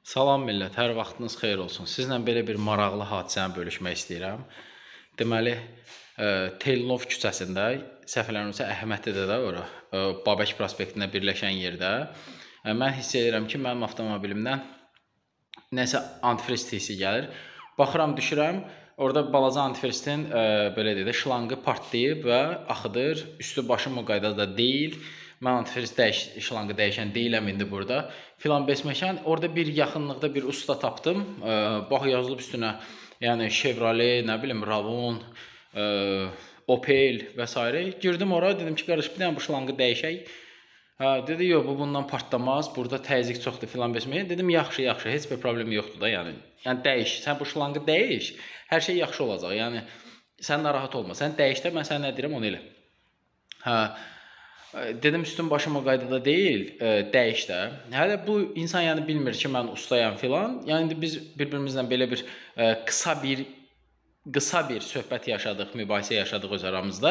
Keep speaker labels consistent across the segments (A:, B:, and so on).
A: Salam millət, hər vaxtınız xeyir olsun. Sizlə belə bir maraqlı hadisəni bölüşmək istəyirəm. Deməli, e, Telinov küçəsində, səhvlənmirsə Əhməd dedə də ora, e, Babək prospektində birləşən yerdə e, mən hiss edirəm ki, mənim avtomobilimdən nəsə antifriz hissi gəlir. Baxıram, düşürəm. Orda balaca antifrizin belə deyə də şlanqı partlayıb və axıdır. Üstü başım o qaydada deyil mən antifriz dəyiş, şlangı dəyişən deyiləm indi burada. Filan besməkan orada bir yaxınlıqda bir usta tapdım. E, bax yazılıb üstünə, yəni Chevrolet, nə bilim, Ravon, e, Opel və s. Girdim ora, dedim ki, qardaş, bir dənə bu şlangı dəyişək. Hə, dedi, yox, bu bundan partlamaz, burada təzyiq çoxdur filan besməyə. Dedim, yaxşı, yaxşı, heç bir problem yoxdur da, yəni. Yəni dəyiş, sən bu şlangı dəyiş, hər şey yaxşı olacaq. Yəni sən narahat olma. Sən dəyiş də, mən sənə nə deyirəm, onu elə. Hə, Dedim üstün başım o qaydada deyil, ə, e, dəyiş də. Hələ bu insan yəni bilmir ki, mən ustayam filan. Yəni indi biz bir-birimizlə belə bir ə, e, qısa bir qısa bir söhbət yaşadıq, mübahisə yaşadıq öz aramızda.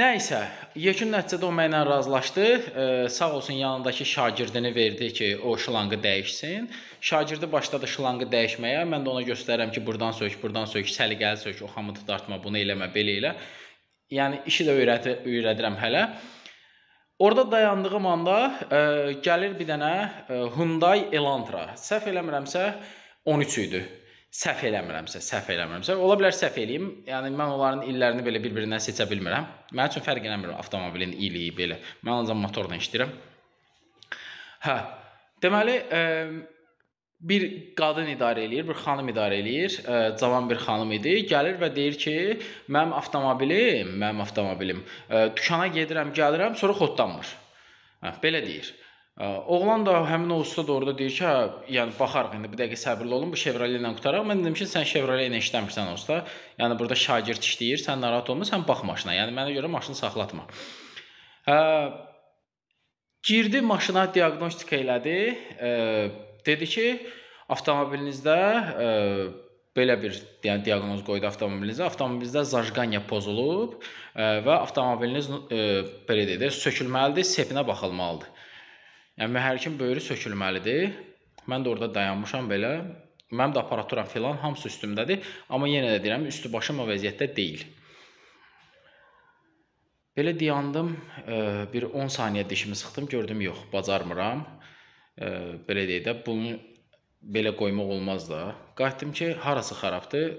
A: Nə isə, yekun nəticədə o mənlə razılaşdı. E, sağ olsun yanındakı şagirdini verdi ki, o şlanqı dəyişsin. Şagirdi başladı şlanqı dəyişməyə. Mən də ona göstərirəm ki, burdan sök, burdan sök, səliqəli sök, o xamı dartma, bunu eləmə, belə elə yəni işi də öyrədir, öyrədirəm hələ. Orda dayandığım anda ə, e, gəlir bir dənə ə, e, Hyundai Elantra. Səhv eləmirəmsə 13 idi. Səhv eləmirəmsə, səhv eləmirəmsə, ola bilər səhv eləyim. Yəni mən onların illərini belə bir-birindən seçə bilmirəm. Mənim üçün fərq eləmir avtomobilin ili belə. Mən ancaq motorla işləyirəm. Hə. Deməli, ə, e, bir qadın idarə eləyir, bir xanım idarə eləyir, ə, e, cavan bir xanım idi. Gəlir və deyir ki, mənim avtomobilim, mənim avtomobilim ə, e, dükana gedirəm, gəlirəm, sonra xodlanmır. Hə, belə deyir. Ə, e, oğlan da həmin o usta da orada deyir ki, hə, yəni baxarıq indi bir dəqiqə səbirli olun, bu Chevrolet ilə qutaraq. Mən dedim ki, sən Chevrolet ilə işləmirsən usta. Yəni burada şagird işləyir, sən narahat olma, sən bax maşına. Yəni mənə görə maşını saxlatma. Hə, girdi maşına diaqnostika elədi. Ə, Dedi ki, avtomobilinizdə ə, e, belə bir yəni diaqnoz qoydu avtomobilinizə. Avtomobilinizdə zajqanya pozulub ə, e, və avtomobiliniz ə, e, belə deyək, sökülməlidir, sepinə baxılmalıdır. Yəni mühərrikin böyrü sökülməlidir. Mən də orada dayanmışam belə. Mənim də aparaturam filan hamısı üstümdədir, amma yenə də deyirəm, üstü başım o vəziyyətdə deyil. Belə dayandım, bir 10 saniyə dişimi sıxdım, gördüm yox, bacarmıram e, belə deyək də, bunu belə qoymaq olmaz da. Qayıtdım ki, harası xarabdır.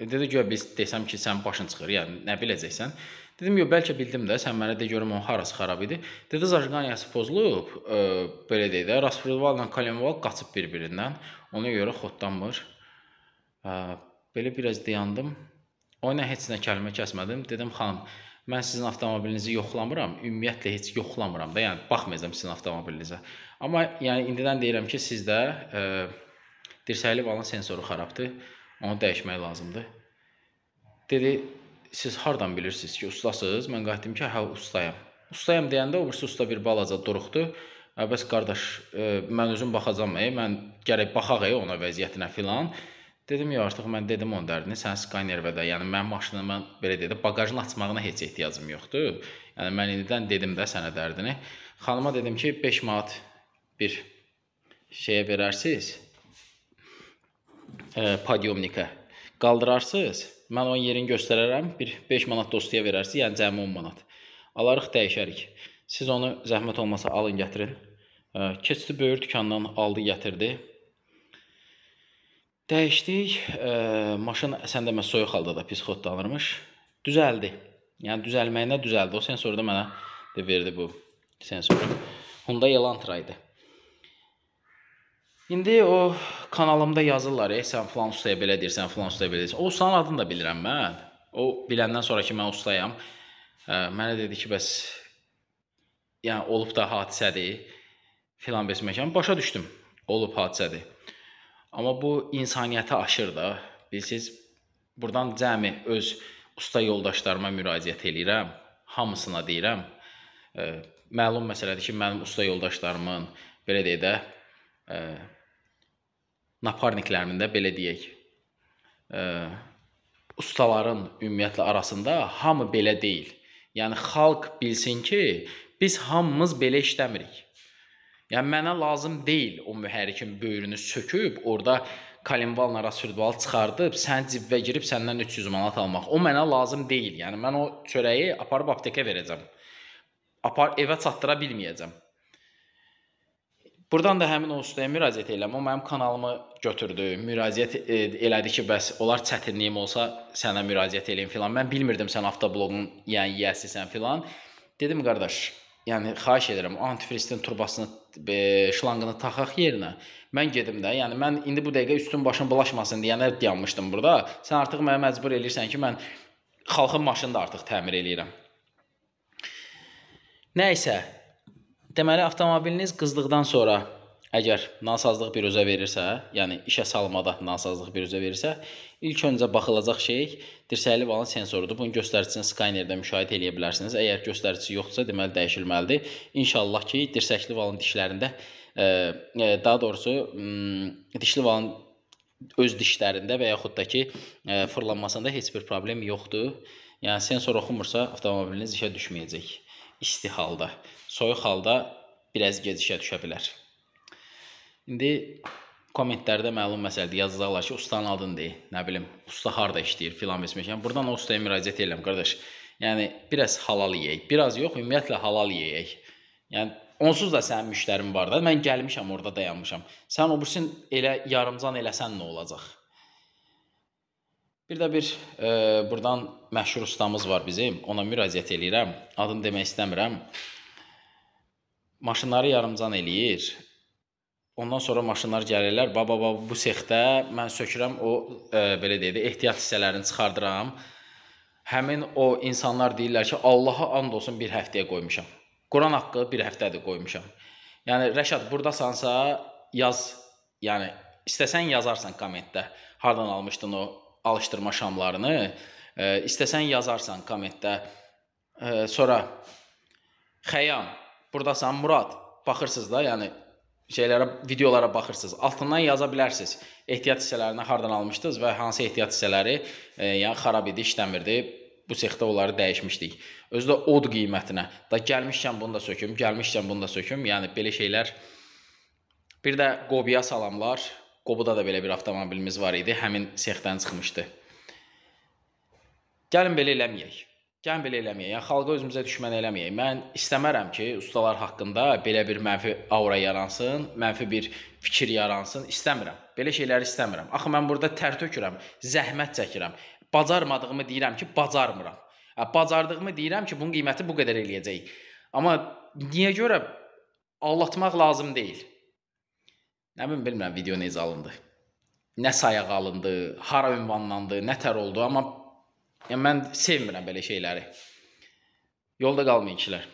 A: E, dedi ki, biz desəm ki, sən başın çıxır, yəni nə biləcəksən? Dedim, yox, bəlkə bildim də, sən mənə de görüm onun harası xarab idi. Dedi, zajqaniyası pozulub, e, belə deyək də, Rasprovalla Kalemval qaçıb bir-birindən. Ona görə xoddanmır. E, belə biraz dayandım. Oyuna heç nə kəlmə kəsmədim. Dedim, xanım, Mən sizin avtomobilinizi yoxlamıram, ümumiyyətlə heç yoxlamıram da, yəni baxmayacam sizin avtomobilinizə. Amma yəni indidən deyirəm ki, sizdə e, dirsəkli balın sensoru xarabdır. Onu dəyişmək lazımdır. Dedi, siz hardan bilirsiniz ki, ustasınız? Mən qayıtdım ki, hə, ustayam. Ustayam deyəndə o birisi usta bir balaca duruxdu. Bəs qardaş, e, mən özüm baxacam, e, mən gərək baxaq e, ona vəziyyətinə filan. Dedim yox, artıq mən dedim onun dərdini, sən skanervə də, yəni mənim maşınımı belə deyə baqajını açmağına heç ehtiyacım yoxdur. Yəni mən indidən dedim də sənə dərdini. Xanıma dedim ki, 5 manat bir şeyə verərsiz. E, podiumnikə qaldırarsınız. Mən onun yerini göstərərəm. Bir 5 manat dostuya verərsiz, yəni cəmi 10 manat. Alarıq, dəyişərik. Siz onu zəhmət olmasa alın, gətirin. E, keçdi böyür dükandan, aldı, gətirdi. Dəyişdik, e, maşın sən demə soyuq halda da pis xodlanırmış. Düzəldi. Yəni düzəlməyinə düzəldi. O sensorda mənə də verdi bu sensor. Honda Elantra idi. İndi o kanalımda yazırlar, "Ey sən falan ustaya belə deyirsən, falan ustaya belə deyirsən." O ustanın adını da bilirəm mən. O biləndən sonra ki, mən ustayam. E, mənə dedi ki, bəs yəni olub da hadisədir filan bəs məkan. Başa düşdüm. Olub hadisədir. Amma bu insaniyyəti aşır da. Bilirsiniz, burdan cəmi öz usta yoldaşlarıma müraciət eləyirəm, hamısına deyirəm. E, məlum məsələdir ki, mənim usta yoldaşlarımın belə deyə də e, naparniklərimin də belə deyək, e, ustaların ümumiyyətlə arasında hamı belə deyil. Yəni xalq bilsin ki, biz hamımız belə işləmirik. Yəni mənə lazım deyil o mühərrikin böyrünü söküb, orada kalimvalna rasürdval çıxardıb, sən cibvə girib səndən 300 manat almaq. O mənə lazım deyil. Yəni mən o çörəyi aparıb aptekə verəcəm. Apar evə çatdıra bilməyəcəm. Burdan da həmin o ustaya müraciət eləmə. O mənim kanalımı götürdü. Müraciət e, elədi ki, bəs onlar çətinliyim olsa sənə müraciət eləyim filan. Mən bilmirdim sən avtobloqun yəni yiyəsisən filan. Dedim qardaş, Yəni xahiş edirəm, o antifrizin turbasını, e, şlanqını taxaq yerinə. Mən gedim də. Yəni mən indi bu dəqiqə üstün başım bulaşmasın deyənə dayanmışdım burada. Sən artıq məni məcbur eləyirsən ki, mən xalqın maşını da artıq təmir eləyirəm. Nə isə, deməli avtomobiliniz qızdıqdan sonra Əgər nasazlıq bir üzə verirsə, yəni işə salmada nasazlıq bir üzə verirsə, ilk öncə baxılacaq şey dirsəkli balın sensorudur. Bunun göstəricisini skanerdə müşahidə edə bilərsiniz. Əgər göstərici yoxdursa, deməli dəyişilməlidir. İnşallah ki, dirsəkli balın dişlərində, e, e, daha doğrusu dişli balın öz dişlərində və yaxud da ki, e, fırlanmasında heç bir problem yoxdur. Yəni sensor oxumursa, avtomobiliniz işə düşməyəcək isti halda. Soyuq halda biraz gec işə düşə bilər. İndi kommentlərdə məlum məsələdir, yazırlar ki, ustanın adını deyil, nə bilim, usta harda işləyir filan məsələn. Burdan o ustaya müraciət edirəm, qardaş. Yəni biraz halal yeyək, biraz yox, ümumiyyətlə halal yeyək. Yəni onsuz da sənin müştərin var da, mən gəlmişəm, orada dayanmışam. Sən o birsin elə yarımcan eləsən nə olacaq? Bir də bir e, burdan məşhur ustamız var bizim. Ona müraciət eləyirəm. Adını demək istəmirəm. Maşınları yarımcan eləyir. Ondan sonra maşınlar gəlirlər. Baba baba bu sexdə mən sökürəm o e, belə deyək, ehtiyat hissələrini çıxardıram. Həmin o insanlar deyirlər ki, Allaha and olsun bir həftəyə qoymuşam. Quran haqqı bir həftədir qoymuşam. Yəni Rəşad burdasansa yaz. Yəni istəsən yazarsan kommentdə. Hardan almışdın o alışdırma şamlarını? E, istəsən yazarsan kommentdə. E, sonra Xəyam burdasan Murad. Baxırsınız da, yəni şeylərə, videolara baxırsınız. Altından yaza bilərsiniz. Ehtiyat hissələrini hardan almışdınız və hansı ehtiyat hissələri e, yəni xarab idi, işləmirdi. Bu sexdə onları dəyişmişdik. Özü də od qiymətinə. Da gəlmişkən bunu da söküm, gəlmişkən bunu da söküm. Yəni belə şeylər. Bir də Qobuya salamlar. Qobuda da belə bir avtomobilimiz var idi. Həmin sexdən çıxmışdı. Gəlin belə eləməyək. Gəlin belə eləməyək. Yəni xalqa özümüzə düşmən eləməyək. Mən istəmərəm ki, ustalar haqqında belə bir mənfi aura yaransın, mənfi bir fikir yaransın. İstəmirəm. Belə şeyləri istəmirəm. Axı mən burada tər tökürəm, zəhmət çəkirəm. Bacarmadığımı deyirəm ki, bacarmıram. Hə, bacardığımı deyirəm ki, bunun qiyməti bu qədər eləyəcək. Amma niyə görə aldatmaq lazım deyil? Nə bilim bilmirəm video necə alındı. Nə sayaq alındı, hara ünvanlandı, nə tər oldu, amma Yəni mən sevmirəm belə şeyləri. Yolda qalmayın kişilər.